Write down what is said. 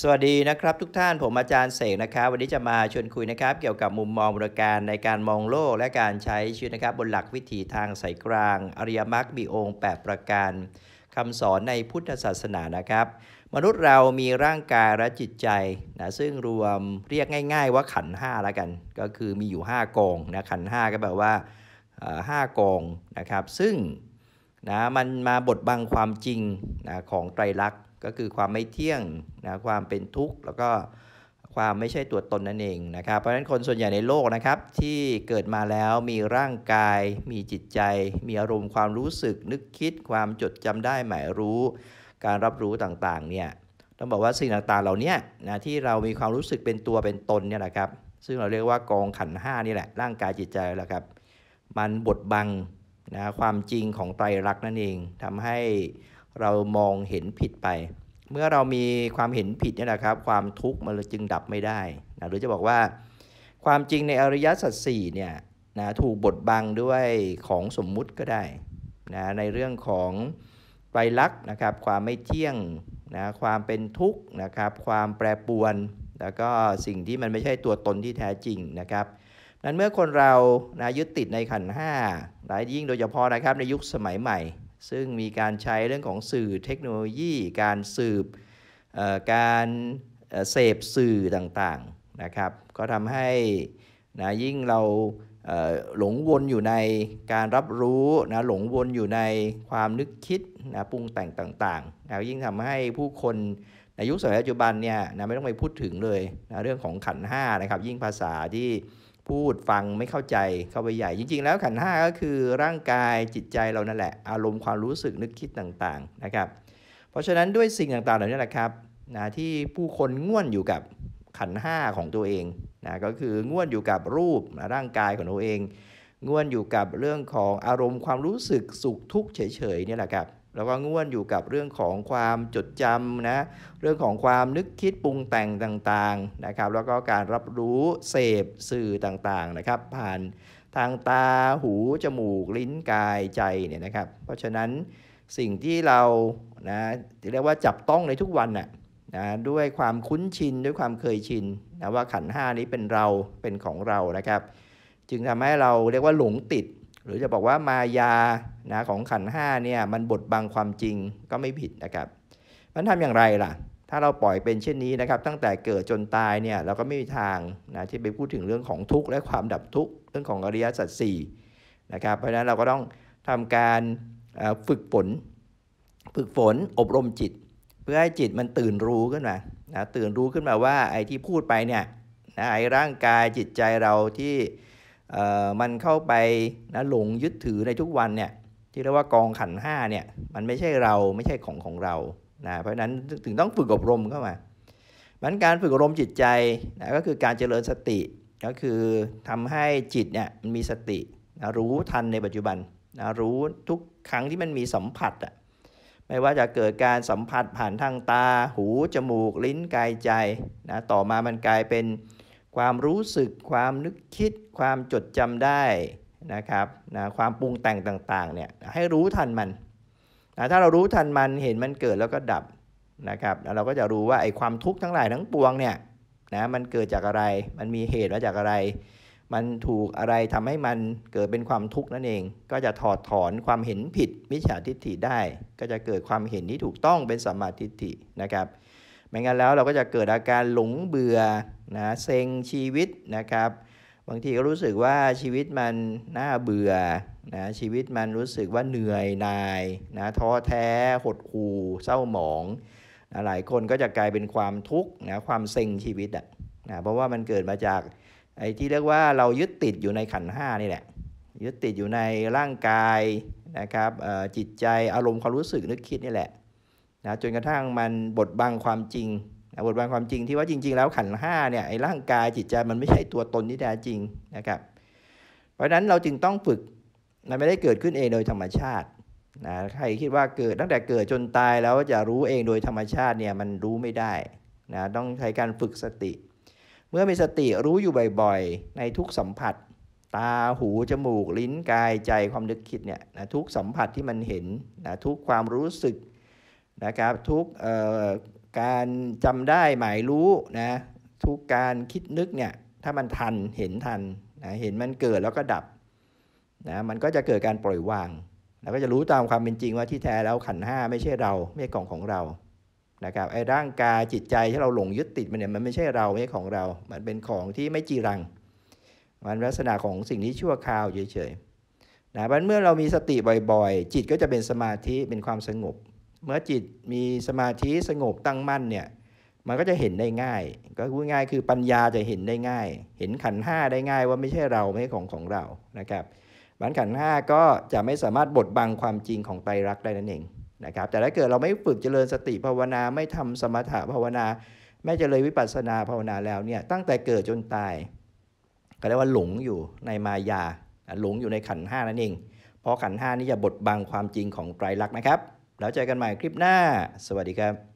สวัสดีนะครับทุกท่านผมอาจารย์เสกนะครับวันนี้จะมาชวนคุยนะครับ เกี่ยวกับมุมมองบริการในการมองโลกและการใช้ชีวิตนะครับ บนหลักวิถีทางสายกลาง อริยมรรคมีองค์ 8 ประการคำสอนในพุทธศาสนานะครับ มนุษย์เรามีร่างกายและจิตใจนะซึ่งรวมเรียกง่ายๆว่าขันห้าแล้วกัน ก็คือมีอยู่ 5กองนะขันห้าก็แบบว่าห้ากองนะครับซึ่งนะมันมาบดบังความจริงนะของไตรลักษณก็คือความไม่เที่ยงนะความเป็นทุกข์แล้วก็ความไม่ใช่ตัวตนนั่นเองนะครับ เพราะฉะนั้นคนส่วนใหญ่ในโลกนะครับ ที่เกิดมาแล้วมีร่างกาย มีจิตใจ มีอารมณ์ความรู้สึก นึกคิด ความจดจำได้ หมายรู้ การรับรู้ต่างๆเนี่ยต้องบอกว่าสิ่งต่างๆเหล่านี้นะที่เรามีความรู้สึกเป็นตัวเป็นตนเนี่ยนะครับซึ่งเราเรียกว่ากองขันห้านี่แหละร่างกายจิตใจแหละครับมันบดบังนะความจริงของไตรลักษณ์นั่นเอง ทำให้เรามองเห็นผิดไป เมื่อเรามีความเห็นผิดนี่แหละครับ ความทุกข์มันจึงดับไม่ได้นะหรือจะบอกว่าความจริงในอริยสัจสี่เนี่ยนะ ถูกบดบังด้วยของสมมุติก็ได้นะ ในเรื่องของไตรลักษณ์นะครับ ความไม่เที่ยงนะ ความเป็นทุกข์นะครับ ความแปรปรวน แล้วก็สิ่งที่มันไม่ใช่ตัวตนที่แท้จริงนะครับ นั้นเมื่อคนเรานะยึดติดในขันห้าหลายยิ่งโดยเฉพาะนะครับ ในยุคสมัยใหม่ซึ่งมีการใช้เรื่องของสื่อเทคโนโลยี การสืบการเสพสื่อต่าง ๆ นะครับ ก็ทำให้นะยิ่งเราหลงวนอยู่ในการรับรู้นะหลงวนอยู่ในความนึกคิดนะปรุงแต่งต่างๆนะยิ่งทำให้ผู้คนในยุคสมัยปัจจุบันเนี่ยนะไม่ต้องไปพูดถึงเลยนะเรื่องของขันห้านะครับยิ่งภาษาที่พูดฟังไม่เข้าใจเข้าไปใหญ่จริง ๆ แล้วขันห้าก็คือร่างกายจิตใจเรานั่นแหละอารมณ์ความรู้สึกนึกคิดต่างๆนะครับเพราะฉะนั้นด้วยสิ่งต่างๆเหล่านี้แหละครับนะที่ผู้คนง่วนอยู่กับขันห้าของตัวเองนะก็คือง่วนอยู่กับรูปนะร่างกายของตัวเองง่วนอยู่กับเรื่องของอารมณ์ความรู้สึกสุขทุกข์เฉยๆนี่แหละครับแล้วก็ง่วนอยู่กับเรื่องของความจดจำนะ เรื่องของความนึกคิดปรุงแต่งต่างๆนะครับ แล้วก็การรับรู้เสพสื่อต่างๆนะครับ ผ่านทางตา หู จมูก ลิ้นกาย ใจเนี่ยนะครับ เพราะฉะนั้นสิ่งที่เรา นะ เรียกว่าจับต้องในทุกวันน่ะนะ ด้วยความคุ้นชิน ด้วยความเคยชินนะว่าขันห้านี้เป็นเรา เป็นของเรานะครับ จึงทำให้เราเรียกว่าหลงติดหรือจะบอกว่ามายานะของขันห้าเนี่ย มันบดบังความจริงก็ไม่ผิดนะครับมันทำอย่างไรล่ะ ถ้าเราปล่อยเป็นเช่นนี้นะครับ ตั้งแต่เกิดจนตายเนี่ยเราก็ไม่มีทางนะที่ไปพูดถึงเรื่องของทุกข์ และความดับทุกข์ เรื่องของอริยสัจสี่นะครับ เพราะฉะนั้นเราก็ต้องทำการฝึกฝน ฝึกฝนอบรมจิต เพื่อให้จิตมันตื่นรู้ขึ้นมานะตื่นรู้ขึ้นมาว่าไอ้ที่พูดไปเนี่ยนะไอ้ร่างกายจิตใจเราที่มันเข้าไปนะหลงยึดถือในทุกวันเนี่ย ที่เรียกว่ากองขันห้าเนี่ยมันไม่ใช่เราไม่ใช่ของของเรา นะ เพราะฉะนั้นถึงต้องฝึกอบรมเข้ามามันการฝึกอบรมจิตใจนะก็คือการเจริญสติก็คือทำให้จิตเนี่ยมันมีสตินะรู้ทันในปัจจุบันนะรู้ทุกครั้งที่มันมีสัมผัสอะไม่ว่าจะเกิดการสัมผัสผ่านทางตาหูจมูกลิ้นกายใจนะต่อมามันกลายเป็นความรู้สึก ความนึกคิด ความจดจำได้นะครับนะความปรุงแต่งต่างๆ เนี่ยให้รู้ทันมันนะถ้าเรารู้ทันมันเห็นมันเกิดแล้วก็ดับนะครับแล้วเราก็จะรู้ว่าไอ้ความทุกข์ทั้งหลายทั้งปวงเนี่ยนะ มันเกิดจากอะไร มันมีเหตุมาจากอะไร มันถูกอะไรทำให้มันเกิดเป็นความทุกข์นั่นเอง ก็จะถอดถอนความเห็นผิดมิจฉาทิฏฐิได้ ก็จะเกิดความเห็นที่ถูกต้องเป็นสัมมาทิฏฐินะครับไม่งั้นแล้วเราก็จะเกิดอาการหลงเบื่อนะเซ็งชีวิตนะครับบางทีก็รู้สึกว่าชีวิตมันน่าเบื่อนะชีวิตมันรู้สึกว่าเหนื่อยนายนะท้อแท้หดหู่ เศร้าหมองนะหลายคนก็จะกลายเป็นความทุกข์นะ ความเซ็งชีวิตอ่ะนะเพราะว่ามันเกิดมาจาก ไอ้ที่เรียกว่าเรายึดติดอยู่ในขันห้านี่แหละยึดติดอยู่ในร่างกายนะครับจิตใจอารมณ์ความรู้สึกนึกคิดนี่แหละนะจนกระทั่งมันบดบังความจริงนะบดบังความจริงที่ว่าจริงๆ แล้วขันห้าเนี่ยไอ้ร่างกายจิตใจมันไม่ใช่ตัวตนที่แท้จริงนะครับ เพราะฉะนั้นเราจึงต้องฝึก มันไม่ได้เกิดขึ้นเองโดยธรรมชาตินะใครคิดว่าเกิดตั้งแต่เกิดจนตายแล้วจะรู้เองโดยธรรมชาติเนี่ยมันรู้ไม่ได้นะต้องใช้การฝึกสติ เมื่อมีสติรู้อยู่บ่อยๆ ในทุกสัมผัส ตาหูจมูก ลิ้นกายใจความนึกคิดเนี่ยนะทุกสัมผัสที่มันเห็นนะทุกความรู้สึกนะครับทุกการจำได้หมายรู้นะทุกการคิดนึกเนี่ยถ้ามันทันเห็นทันนะเห็นมันเกิดแล้วก็ดับนะมันก็จะเกิดการปล่อยวางแล้วก็จะรู้ตามความเป็นจริงว่าที่แท้แล้วขันห้าไม่ใช่เราไม่ใช่ของของเรานะครับไอ้ร่างกายจิตใจที่เราหลงยึดติดมันเนี่ยมันไม่ใช่เราไม่ใช่ของเรา มันเป็นของที่ไม่จีรัง มันลักษณะของสิ่งที่ชั่วคราวเฉยๆนะเมื่อเรามีสติบ่อย ๆ จิตก็จะเป็นสมาธิเป็นความสงบเมื่อจิตมีสมาธิสงบตั้งมั่นเนี่ย มันก็จะเห็นได้ง่าย ก็พูดง่ายคือปัญญาจะเห็นได้ง่าย เห็นขันห้าได้ง่ายว่าไม่ใช่เราไม่ใช่ของของเรา นะครับบันขันห้าก็จะไม่สามารถบดบังความจริงของไตรลักษณ์ได้นั่นเอง นะครับ แต่ถ้าเกิดเราไม่ฝึกเจริญสติภาวนาไม่ทำสมถะภาวนาไม่เจริญวิปัสสนาภาวนาแล้วเนี่ยตั้งแต่เกิดจนตาย ก็เรียกว่าหลงอยู่ในมายาหลงอยู่ในขันห้านั่นเอง เพราะขันห้านี่จะบดบังความจริงของไตรลักษณ์นะครับแล้วเจอกันใหม่คลิปหน้า สวัสดีครับ